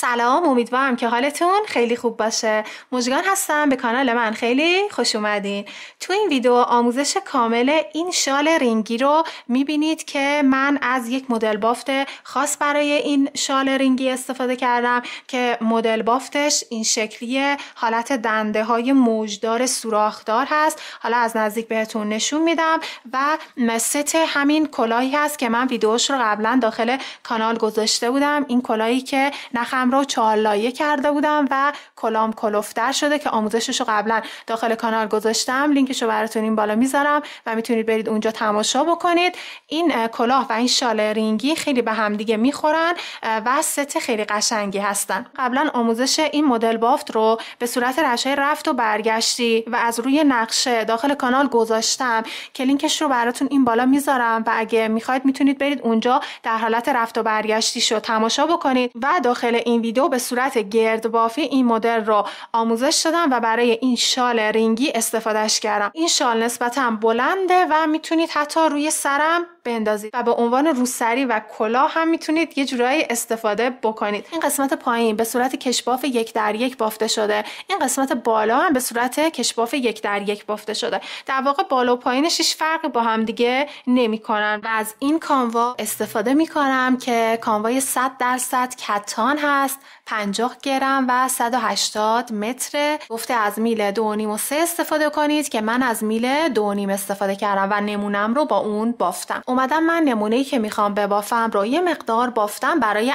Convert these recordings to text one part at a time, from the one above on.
سلام امیدوارم که حالتون خیلی خوب باشه مجگان هستم به کانال من خیلی خوش اومدین تو این ویدیو آموزش کامل این شال رینگی رو میبینید که من از یک مدل بافت خاص برای این شال رینگی استفاده کردم که مدل بافتش این شکلیه حالت دنده های موجدار سوراخدار هست حالا از نزدیک بهتون نشون میدم و ست همین کلاهی هست که من ویدیوش رو قبلا داخل کانال گذاشته بودم این کلاهی که نخم رو چهار لایه کرده بودم و کلام کلفتر شده که آموزشش رو قبلا داخل کانال گذاشتم لینکش رو براتون این بالا میذارم و میتونید برید اونجا تماشا بکنید این کلاه و این شال رینگی خیلی به هم دیگه میخورن و ست خیلی قشنگی هستن قبلا آموزش این مدل بافت رو به صورت رشای رفت و برگشتی و از روی نقشه داخل کانال گذاشتم که لینکش رو براتون این بالا میذارم و اگه میخواید میتونید برید اونجا در حالت رفت و برگشتیش رو تماشا بکنید و داخل این این ویدیو به صورت گردبافی این مدل رو آموزش دادم و برای این شال رینگی استفادهش کردم این شال نسبتا بلنده و میتونید حتی روی سرم بندازید و به عنوان روسری و کلاه هم میتونید یه جورایی استفاده بکنید این قسمت پایین به صورت کشباف یک در یک بافته شده این قسمت بالا هم به صورت کشباف یک در یک بافته شده در واقع بالا و پایینش هیچ فرقی با هم دیگه نمیکنن و از این کانوا استفاده میکنم که کانوای 100 درصد کتان هست 50 گرم و 180 متر گفته از میل 2.5 و سه استفاده کنید که من از میل 2.5 استفاده کردم و نمونم رو با اون بافتم اومدم من ای که میخوام ببافم رو یه مقدار بافتم برای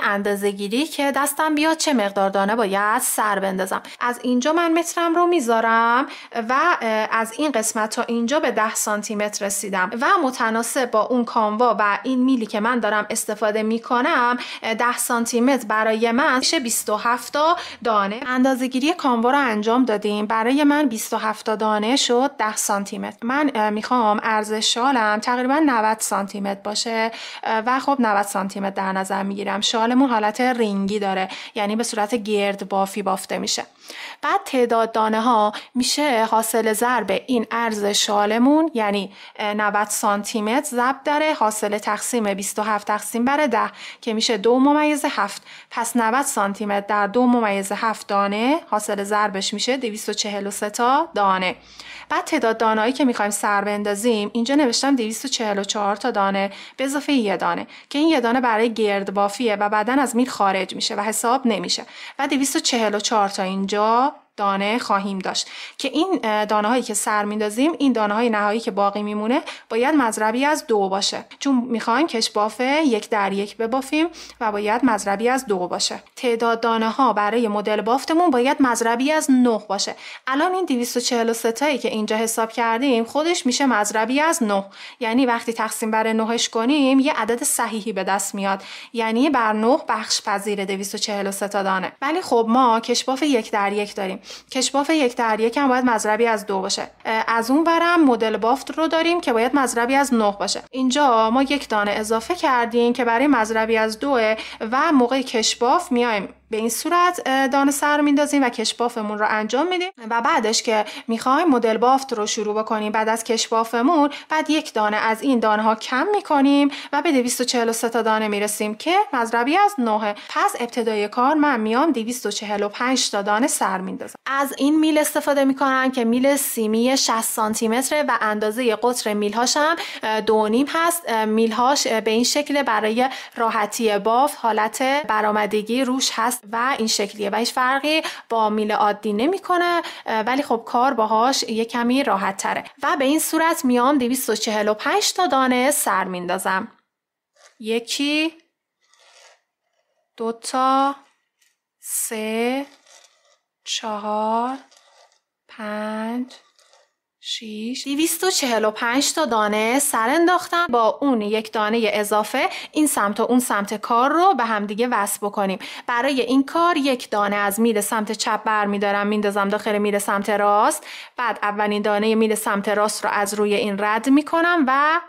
گیری که دستم بیاد چه مقدار دانه باید سر بندازم از اینجا من مترم رو میذارم و از این قسمت تا اینجا به 10 سانتی متر رسیدم و متناسب با اون کاموا و این میلی که من دارم استفاده میکنم 10 سانتی متر برای من میشه 27 دانه دانه گیری کاموا رو انجام دادیم برای من 27 دانه شد 10 سانتی متر من میخوام ارزش شالم تقریبا 90 سانتی سانتی متر باشه و خب 90 سانتی متر در نظر میگیرم شالمون حالت رینگی داره یعنی به صورت گرد بافی بافته میشه بعد تعداد دانه ها میشه حاصل ضرب این عرض شالمون یعنی 90 سانتی متر ضرب داره حاصل تقسیم 27 تقسیم بر 10 که میشه دو ممیز 7 پس 90 سانتی متر در دو ممیز 7 دانه حاصل ضربش میشه 243 تا دانه بعد تعداد دانایی که میخوایم سر بندازیم اینجا نوشتم 244 تا دانه به اضافه یه دانه که این یه دانه برای بافیه و بعدن از میل خارج میشه و حساب نمیشه و 244 تا اینجا じょう。دانه خواهیم داشت که این دانه هایی که سر میندازیم این دانه های نهایی که باقی میمونه باید مذربی از دو باشه چون میخوایم کشباف یک در یک ببافیم و باید مذربی از دو باشه تعداد دانه ها برای مدل بافتمون باید مذربی از نه باشه الان این 243 تایی که اینجا حساب کردیم خودش میشه مزربی از نه. یعنی وقتی تقسیم بر نهش کنیم یه عدد صحیحی به دست میاد یعنی بر نه بخش پذیر 243 تا دانه ولی خب ما کشباف یک در یک داریم کشباف یک در یک هم باید مزربی از دو باشه از اون برم مدل بافت رو داریم که باید مزربی از نه باشه اینجا ما یک دانه اضافه کردیم که برای مزربی از دوه و موقع کشباف میایم به این صورت دانه سر میندازیم و کشبافمون رو انجام میدیم و بعدش که میخوایم مدل بافت رو شروع بکنیم بعد از کشبافمون بعد یک دانه از این دانه ها کم میکنیم و به 243 تا دانه میرسیم که مزربی از نه. پس ابتدای کار من میام 245 تا دانه سر میندازم از این میل استفاده میکنن که میل سیمی 60 سانتی متر و اندازه قطر میلهاش هم نیم هست هاش به این شکل برای راحتی باف حالت برآمدگی روش هست و این شکلیه و هیچ فرقی با میل عادی نمیکنه ولی خب کار باهاش یه کمی راحت تره و به این صورت میام 245 تا دانه سر میندازم یکی دوتا سه چهار پنج شیش دیویست و چهل و پنج تا دانه سر انداختم با اون یک دانه اضافه این سمت و اون سمت کار رو به همدیگه وصل بکنیم برای این کار یک دانه از میل سمت چپ بر میدارم میندازم داخل میل سمت راست بعد اولین دانه میل سمت راست رو از روی این رد میکنم و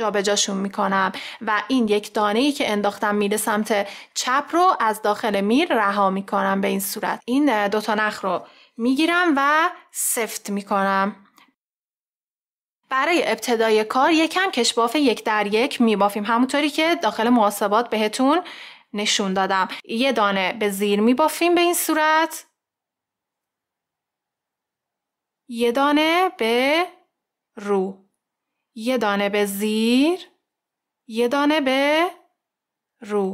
جابجاشون میکنم و این یک دانه ای که انداختم میره سمت چپ رو از داخل میر رها میکنم به این صورت این دوتا نخ رو میگیرم و سفت میکنم برای ابتدای کار یکم کشباف یک در یک میبافیم همونطوری که داخل محاسبات بهتون نشون دادم یه دانه به زیر میبافیم به این صورت یه دانه به رو یه دانه به زیر یه دانه به رو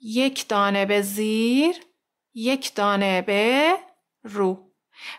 یک دانه به زیر یک دانه به رو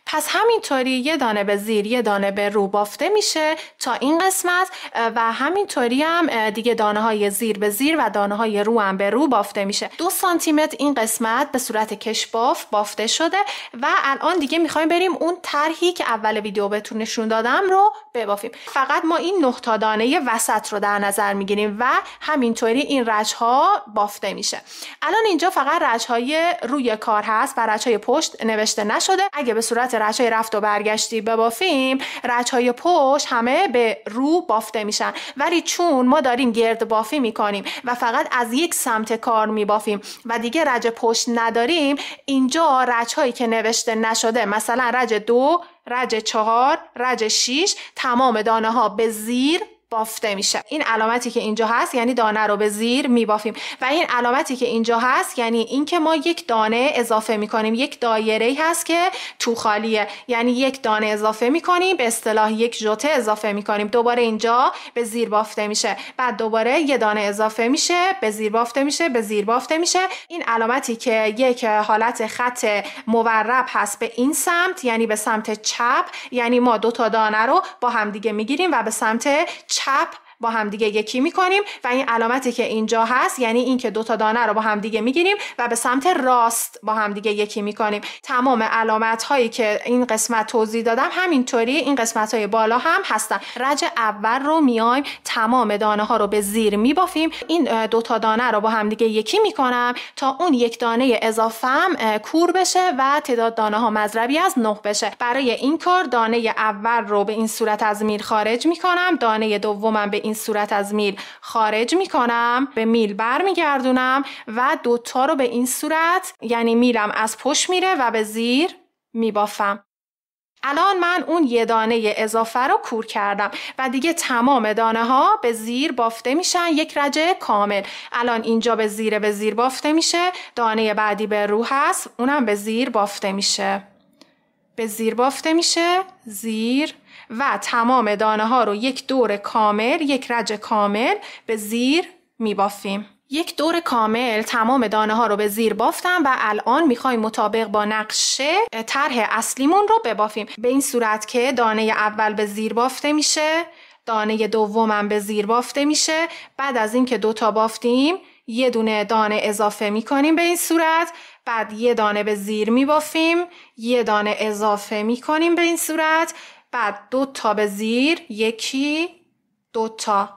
پس همینطوری یه دانه به زیر یه دانه به رو بافته میشه تا این قسمت و همینطوری هم دیگه دانه های زیر به زیر و دانه های رو هم به رو بافته میشه دو سانتیمتر این قسمت به صورت کشباف بافته شده و الان دیگه میخوایم بریم اون طرحی که اول ویدیو بهتون نشون دادم رو ببافیم فقط ما این نقطه دانه وسط رو در نظر میگیریم و همینطوری این رج ها بافته میشه الان اینجا فقط رج های روی کار هست و رج های پشت نوشته نشده اگه به صورت های رفت و برگشتی ببافیم های پشت همه به رو بافته میشن ولی چون ما داریم گرد بافی میکنیم و فقط از یک سمت کار میبافیم و دیگه رج پشت نداریم اینجا هایی که نوشته نشده مثلا رج دو رج چهار رج شیش تمام دانه ها به زیر بافته میشه این علامتی که اینجا هست یعنی دانه رو به زیر بافیم. و این علامتی که اینجا هست یعنی اینکه ما یک دانه اضافه می کنیم. یک دایره ای هست که تو خالیه یعنی یک دانه اضافه می کنیم. به اصطلاح یک جوته اضافه می کنیم. دوباره اینجا به زیر بافته میشه بعد دوباره یه دانه اضافه میشه به زیر بافته میشه به زیر بافته میشه این علامتی که یک حالت خط مورب هست به این سمت یعنی به سمت چپ یعنی ما دو تا دانه رو با همدیگه گیریم و به سمت chap با همدیگه یکی میکنیم و این علامتی که اینجا هست یعنی اینکه دو تا دانه رو با همدیگه میگیریم و به سمت راست با همدیگه یکی میکنیم تمام علامت هایی که این قسمت توضیح دادم همینطوری این قسمت های بالا هم هستن رج اول رو میایم تمام دانه ها رو به زیر میبافیم این دو تا دانه رو با همدیگه یکی میکنم تا اون یک دانه هم کور بشه و تعداد دانه ها مذربی از نه بشه برای این کار دانه اول رو به این صورت از میر خارج میکنم دانه دومم به این صورت از میل خارج میکنم به میل برمیگردونم و دوتا رو به این صورت یعنی میلم از پشت میره و به زیر میبافم الان من اون یه دانه اضافه رو کور کردم و دیگه تمام دانه ها به زیر بافته میشن یک رجه کامل الان اینجا به زیر به زیر بافته میشه دانه بعدی به رو هست اونم به زیر بافته میشه به زیر بافته میشه زیر و تمام دانه ها رو یک دور کامل یک رج کامل به زیر میبافیم یک دور کامل تمام دانه ها رو به زیر بافتم و الان میخوایم مطابق با نقشه طرح اصلیمون رو ببافیم به این صورت که دانه اول به زیر بافته میشه دانه دومم به زیر بافته میشه بعد از اینکه دوتا بافتیم یه دونه دانه اضافه میکنیم به این صورت بعد یه دانه به زیر میبافیم یه دانه اضافه میکنیم به این صورت بعد دو تا به زیر یکی دو تا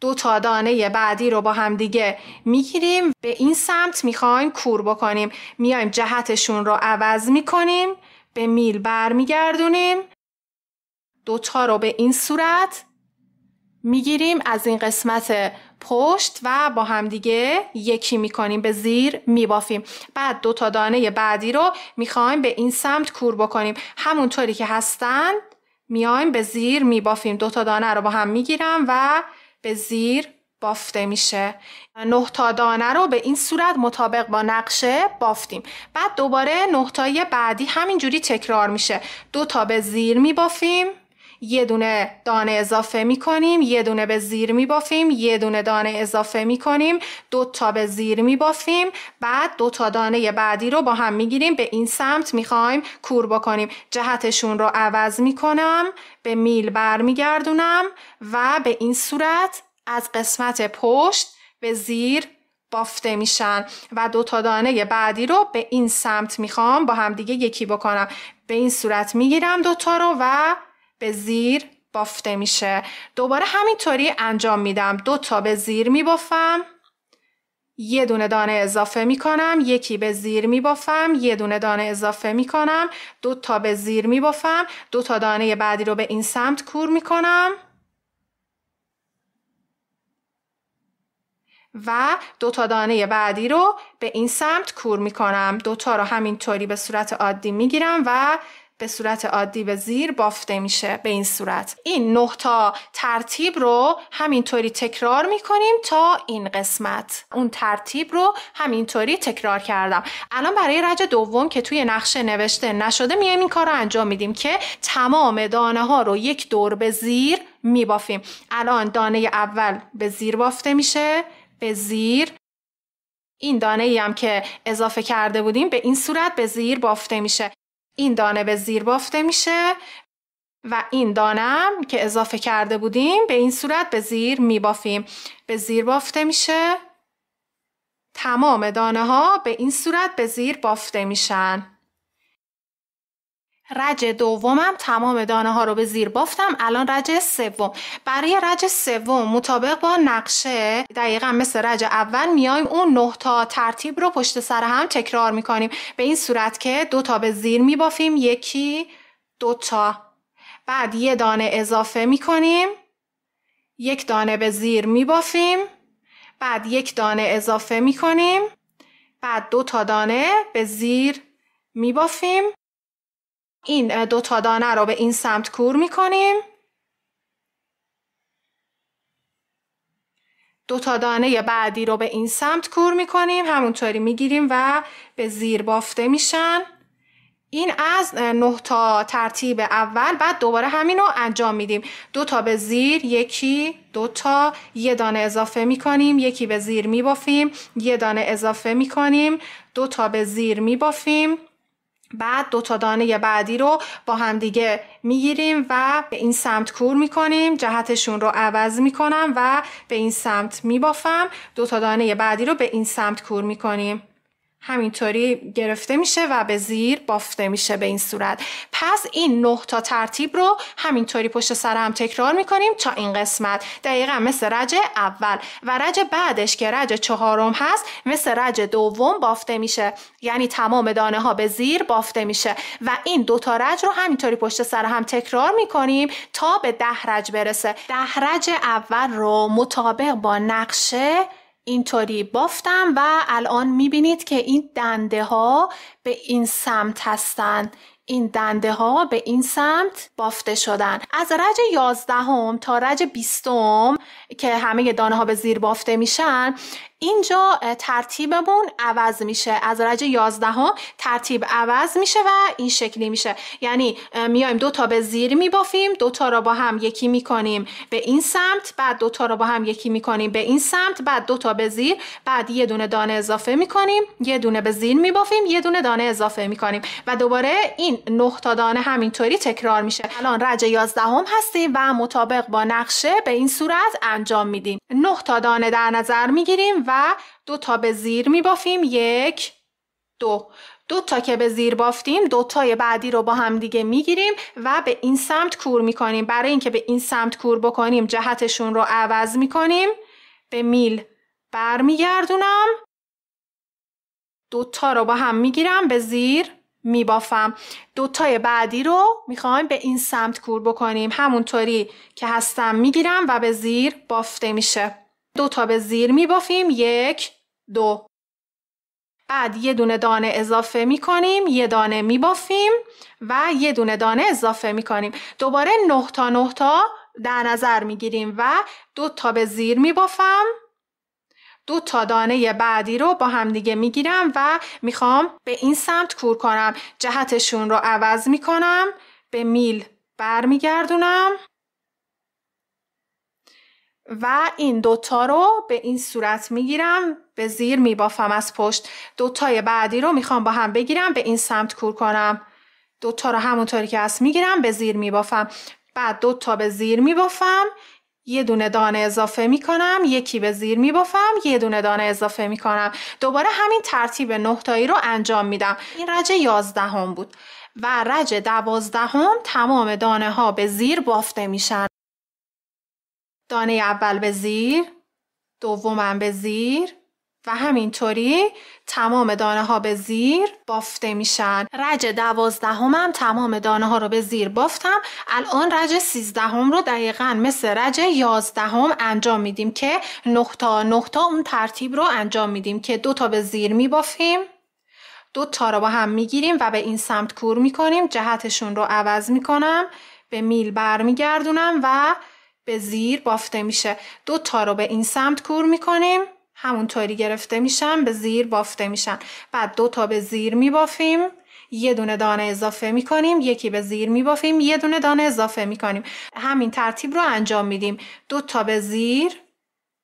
دو تا دانه بعدی رو با هم دیگه میگیریم به این سمت میخوایم کور بکنیم میایم جهتشون رو عوض میکنیم به میل برمیگردونیم تا رو به این صورت میگیریم از این قسمت پشت و با همدیگه یکی میکنیم به زیر میبافیم بعد دو تا دانه بعدی رو میخوایم به این سمت کور بکنیم همونطوری که هستن میایم به زیر میبافیم دو تا دانه رو با هم میگیرم و به زیر بافته میشه نه تا دانه رو به این صورت مطابق با نقشه بافتیم بعد دوباره نه تای بعدی همینجوری تکرار میشه دو تا به زیر میبافیم یه دونه دانه اضافه می کنیم یه دونه به زیر می بافیم یه دونه دانه اضافه می کنیم دو تا به زیر می بافیم بعد دو تا دانه بعدی رو با هم می گیریم به این سمت می کور بکنیم جهتشون رو عوض می کنم به میل بر می گردونم و به این صورت از قسمت پشت به زیر بافته میشن و دو تا دانه بعدی رو به این سمت میخوام با هم دیگه یکی بکنم به این صورت میگیرم دوتا رو و به زیر بافته میشه دوباره همینطوری انجام میدم دو تا به زیر میبافم یه دونه دانه اضافه میکنم یکی به زیر میبافم یه دونه دانه اضافه میکنم دو تا به زیر میبافم دو تا دانه بعدی رو به این سمت کور میکنم و دو تا دانه بعدی رو به این سمت کور میکنم دو تا رو همینطوری به صورت عادی میگیرم و به صورت عادی به زیر بافته میشه به این صورت این نه تا ترتیب رو همینطوری تکرار میکنیم تا این قسمت اون ترتیب رو همینطوری تکرار کردم الان برای رج دوم که توی نقشه نوشته نشده میایم این کار رو انجام میدیم که تمام دانه ها رو یک دور به زیر میبافیم الان دانه اول به زیر بافته میشه به زیر این دانه ای هم که اضافه کرده بودیم به این صورت به زیر بافته میشه این دانه به زیر بافته میشه و این دانم که اضافه کرده بودیم به این صورت به زیر میبافیم به زیر بافته میشه تمام دانه ها به این صورت به زیر بافته میشن رج دومم تمام دانه ها رو به زیر بافتم الان رج سوم برای رج سوم مطابق با نقشه دقیقا مثل رج اول میایم اون نه تا ترتیب رو پشت سر هم تکرار میکنیم به این صورت که دو تا به زیر میبافیم یکی دو تا بعد یه دانه اضافه میکنیم یک دانه به زیر میبافیم بعد یک دانه اضافه میکنیم بعد دو تا دانه به زیر میبافیم این دو تا دانه رو به این سمت کور میکنیم دو تا دانه بعدی رو به این سمت کور میکنیم همونطوری میگیریم و به زیر بافته میشن این از نه تا ترتیب اول بعد دوباره همین رو انجام میدیم دو تا به زیر یکی دو تا یه دانه اضافه میکنیم یکی به زیر میبافیم یه دانه اضافه میکنیم دو تا به زیر میبافیم بعد دوتا دانه بعدی رو با همدیگه میگیریم و به این سمت کور میکنیم جهتشون رو عوض میکنم و به این سمت میبافم دوتا دانه بعدی رو به این سمت کور میکنیم همینطوری گرفته میشه و به زیر بافته میشه به این صورت پس این نه تا ترتیب رو همینطوری پشت سر هم تکرار میکنیم تا این قسمت دقیقا مثل رج اول و رج بعدش که رج چهارم هست مثل رج دوم بافته میشه یعنی تمام دانه ها به زیر بافته میشه و این دوتا رج رو همینطوری پشت سر هم تکرار میکنیم تا به ده رج برسه ده رج اول رو مطابق با نقشه اینطوری بافتم و الان میبینید که این دنده ها به این سمت هستن این دنده ها به این سمت بافته شدن از رج 11 تا رج 20 که همه دانه ها به زیر بافته میشن اینجا ترتیبمون عوض میشه از رج 11 ها ترتیب عوض میشه و این شکلی میشه یعنی میایم دو تا به زیر میبافیم دو تا را با هم یکی میکنیم به این سمت بعد دو تا را با هم یکی میکنیم به این سمت بعد دو تا به زیر بعد یه دونه دانه اضافه میکنیم یه دونه به زیر میبافیم یه دونه دانه اضافه میکنیم و دوباره این نه تا دانه همینطوری تکرار میشه الان رج 11 هستیم و مطابق با نقشه به این صورت انجام میدیم نه تا دانه در نظر میگیریم و دو تا به زیر می بافیم یک دو دو تا که به زیر بافتیم دو تای بعدی رو با هم دیگه گیریم و به این سمت کور میکنیم برای اینکه به این سمت کور بکنیم جهتشون رو عوض کنیم به میل برمیگردونم دو تا رو با هم گیرم به زیر میبافم دو تای بعدی رو میخوایم به این سمت کور بکنیم همونطوری که هستم گیرم و به زیر بافته میشه دو تا به زیر می بافیم یک دو بعد یه دونه دانه اضافه می کنیم یه دانه می بافیم و یه دونه دانه اضافه می کنیم دوباره نه تا نه تا در نظر می گیریم و دو تا به زیر می بافم دو تا دانه بعدی رو با همدیگه می گیرم و میخوام به این سمت کور کنم جهتشون رو عوض می کنم به میل برمیگردونم و این دوتا رو به این صورت میگیرم به زیر میبافم از پشت دوتای بعدی رو میخوام با هم بگیرم به این سمت کور کنم دوتا رو همونطوری که هست میگیرم به زیر میبافم بعد دوتا به زیر میبافم یه دونه دانه اضافه می یکی به زیر می بافم یه دونه دانه اضافه می کنم دوباره همین ترتیب نهتایی رو انجام میدم این رج یازدهم بود و رج دوازدهم تمام دانه ها به زیر بافته میشن دانه اول به زیر دومم به زیر و همینطوری تمام دانه ها به زیر بافته میشن رج دوازدهم هم تمام دانه ها رو به زیر بافتم الان رج سیزدهم رو دقیقا مثل رج یازدهم انجام میدیم که نقطه نقطه اون ترتیب رو انجام میدیم که دو تا به زیر میبافیم دو تا رو با هم میگیریم و به این سمت کور میکنیم جهتشون رو عوض میکنم به میل برمیگردونم و به زیر بافته میشه دو تا رو به این سمت کور میکنیم همونطوری گرفته میشن به زیر بافته میشن بعد دو تا به زیر میبافیم یه دونه دانه اضافه میکنیم یکی به زیر میبافیم یه دونه دانه اضافه میکنیم همین ترتیب رو انجام میدیم دو تا به زیر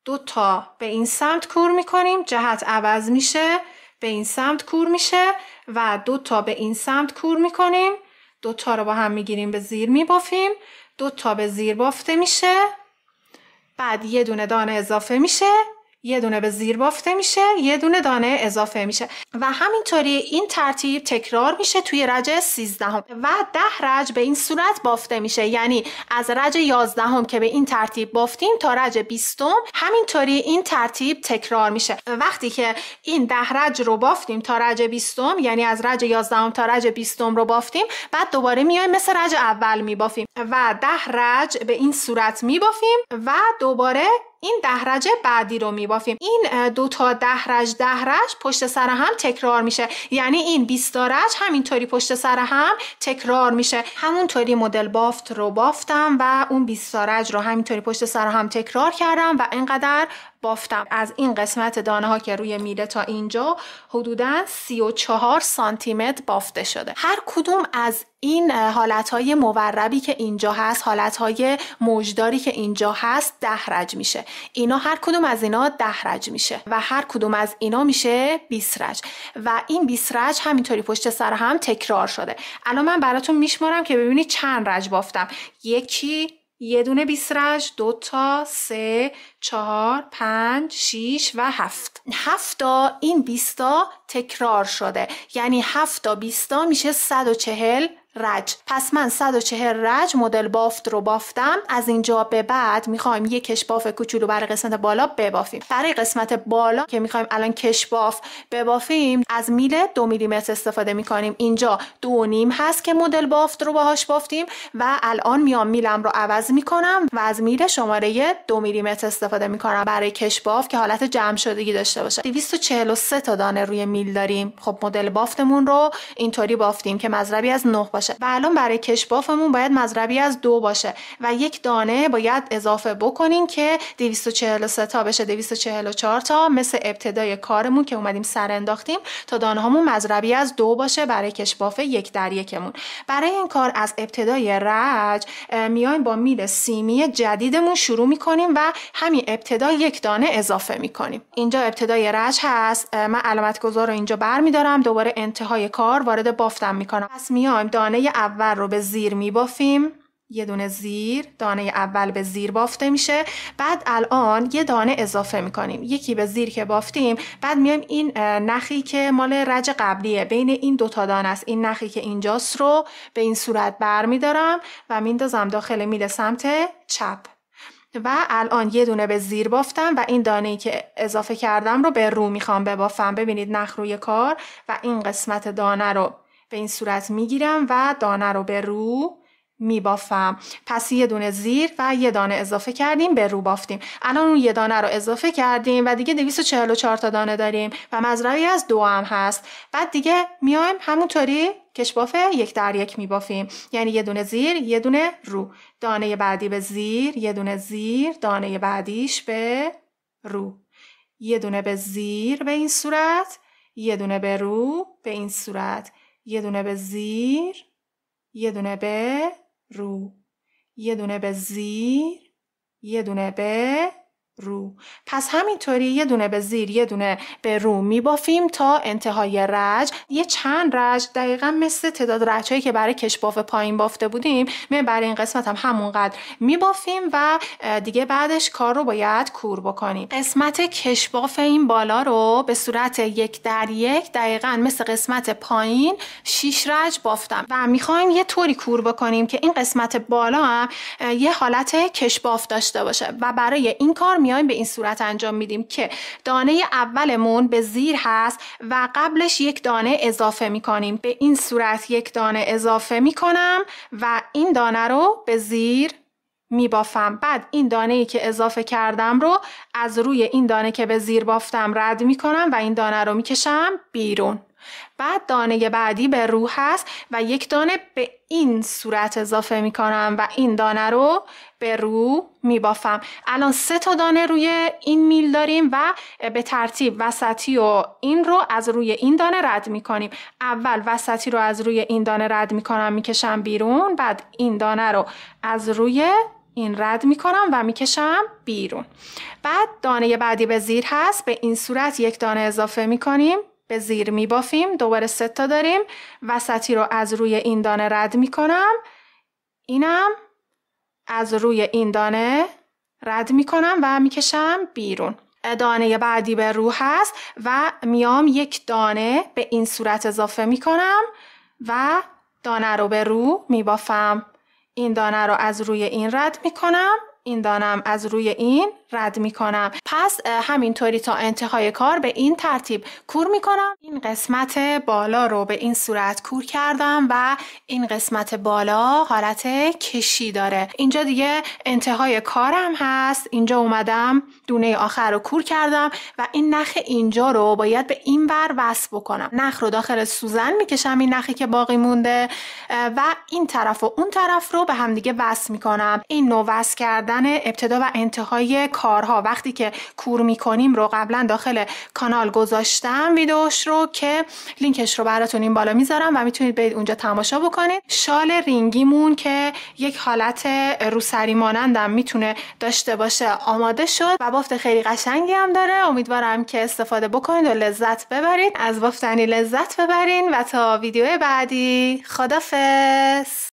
دو تا به این سمت کور میکنیم جهت عوض میشه به این سمت کور میشه و دو تا به این سمت کور میکنیم دو تا رو با هم میگیریم به زیر میبافیم دو تا به زیر بافته میشه بعد یه دونه دانه اضافه میشه یه دونه به زیر بافته میشه یه دونه دانه اضافه میشه و همینطوری این ترتیب تکرار میشه توی رج 13 هم و ده رج به این صورت بافته میشه یعنی از رج 11 هم که به این ترتیب بافتیم تا رج 20 هم همینطوری این ترتیب تکرار میشه وقتی که این ده رج رو بافتیم تا رج 20 هم یعنی از رج 11 هم تا رج 20 هم رو بافتیم بعد دوباره میایم مثل رج اول میبافیم و ده رج به این صورت میبافیم و دوباره این دهرج بعدی رو میبافیم این دو تا دهرج دهرج پشت سر هم تکرار میشه یعنی این 20 همینطوری پشت سر هم تکرار میشه همونطوری مدل بافت رو بافتم و اون 20 رو همینطوری پشت سر هم تکرار کردم و اینقدر بافتم از این قسمت دانه ها که روی میله تا اینجا حدودا 34 سانتی متر بافته شده هر کدوم از این های موربی که اینجا هست های موجداری که اینجا هست ده رج میشه اینا هر کدوم از اینا ده رج میشه و هر کدوم از اینا میشه 20 رج و این 20 رج همینطوری پشت سر هم تکرار شده الان من براتون میشمارم که ببینید چند رج بافتم یکی یه دونه 20 رج دو تا سه چهار، پنج، شیش و هفت هفتا این بیستا تکرار شده یعنی هفتا بیستا میشه صد و چهل رج پس من 140 رج مدل بافت رو بافتم از اینجا به بعد میخوایم کش کشباف کوچولو برای قسمت بالا ببافیم برای قسمت بالا که میخوایم الان کشباف ببافیم از میل دو میلیمتر استفاده میکنیم اینجا دو نیم هست که مدل بافت رو باهاش بافتیم و الان میام میلم رو عوض میکنم و از میل شماره دو میلیمتر استفاده استفاده میکنن برای کش باف که حالت جمع شدگی داشته باشه 243 تا دانه روی میل داریم خب مدل بافتمون رو اینطوری بافتیم که مزربی از 9 باشه و الان برای کش بافمون باید مزربی از دو باشه و یک دانه باید اضافه بکنیم که 243 تا بشه 244 تا مثل ابتدای کارمون که اومدیم سر انداختیم تا دانه هامون مزربی از دو باشه برای کشباف یک در یکمون برای این کار از ابتدای رج میایم با میل سیمی جدیدمون شروع میکنیم و همین همین ابتدا یک دانه اضافه میکنیم اینجا ابتدای رج هست من علامت گذار رو اینجا دارم دوباره انتهای کار وارد بافتم میکنم پس میایم دانه اول رو به زیر می بافیم یه دونه زیر دانه اول به زیر بافته میشه بعد الان یه دانه اضافه میکنیم یکی به زیر که بافتیم بعد میایم این نخی که مال رج قبلیه بین این دوتا دانه است این نخی که اینجاست رو به این صورت برمیدارم و میندازم داخل میله سمت چپ و الان یه دونه به زیر بافتم و این دانه ای که اضافه کردم رو به رو میخوام ببافم ببینید نخ روی کار و این قسمت دانه رو به این صورت میگیرم و دانه رو به رو میبافم پس یه دونه زیر و یه دانه اضافه کردیم به رو بافتیم الان اون یه دانه رو اضافه کردیم و دیگه 244 تا دانه داریم و مزرعه از دو هم هست بعد دیگه میایم همونطوری کشباف یک در یک میبافیم یعنی یه دونه زیر یه دونه رو دانه بعدی به زیر یه دونه زیر دانه بعدیش به رو یه دونه به زیر به این صورت یه دونه به رو به این صورت یه دونه به زیر یه دونه به رو یه دونه به زیر یه دونه به رو پس همینطوری یه دونه به زیر یه دونه به رو میبافیم تا انتهای رج یه چند رج دقیقا مثل تعداد رج که برای کشباف پایین بافته بودیم می برای این قسمت هم همونقدر میبافیم و دیگه بعدش کار رو باید کور بکنیم قسمت کشباف این بالا رو به صورت یک در یک دقیقا مثل قسمت پایین شیش رج بافتم و میخوایم یه طوری کور بکنیم که این قسمت بالا هم یه حالت کشباف داشته باشه و برای این کار میایم به این صورت انجام میدیم که دانه اولمون به زیر هست و قبلش یک دانه اضافه میکنیم به این صورت یک دانه اضافه میکنم و این دانه رو به زیر میبافم بعد این دانه ای که اضافه کردم رو از روی این دانه که به زیر بافتم رد میکنم و این دانه رو میکشم بیرون بعد دانه بعدی به روح هست و یک دانه به این صورت اضافه می کنم و این دانه رو به رو می بافم الان سه تا دانه روی این میل داریم و به ترتیب وسطی و این رو از روی این دانه رد می کنیم اول وسطی رو از روی این دانه رد می کنم می کشم بیرون بعد این دانه رو از روی این رد می کنم و میکشم بیرون بعد دانه بعدی به زیر هست به این صورت یک دانه اضافه می کنیم به زیر می بافیم دوباره سه تا داریم وسطی رو از روی این دانه رد می کنم اینم از روی این دانه رد می کنم و میکشم بیرون دانه بعدی به رو هست و میام یک دانه به این صورت اضافه می کنم و دانه رو به رو می بافم این دانه رو از روی این رد می کنم این دانم از روی این رد میکنم پس همینطوری تا انتهای کار به این ترتیب کور میکنم این قسمت بالا رو به این صورت کور کردم و این قسمت بالا حالت کشی داره اینجا دیگه انتهای کارم هست اینجا اومدم دونه آخر رو کور کردم و این نخ اینجا رو باید به این بر وصل بکنم نخ رو داخل سوزن میکشم این نخی که باقی مونده و این طرف و اون طرف رو به همدیگه وصل میکنم این نو وصل کردن ابتدا و انتهای کارها وقتی که کور میکنیم رو قبلا داخل کانال گذاشتم ویدیوش رو که لینکش رو براتون این بالا میذارم و میتونید برید اونجا تماشا بکنید شال رینگیمون که یک حالت روسری مانندم میتونه داشته باشه آماده شد و بافت خیلی قشنگی هم داره امیدوارم که استفاده بکنید و لذت ببرید از بافتنی لذت ببرین و تا ویدیو بعدی خدافظ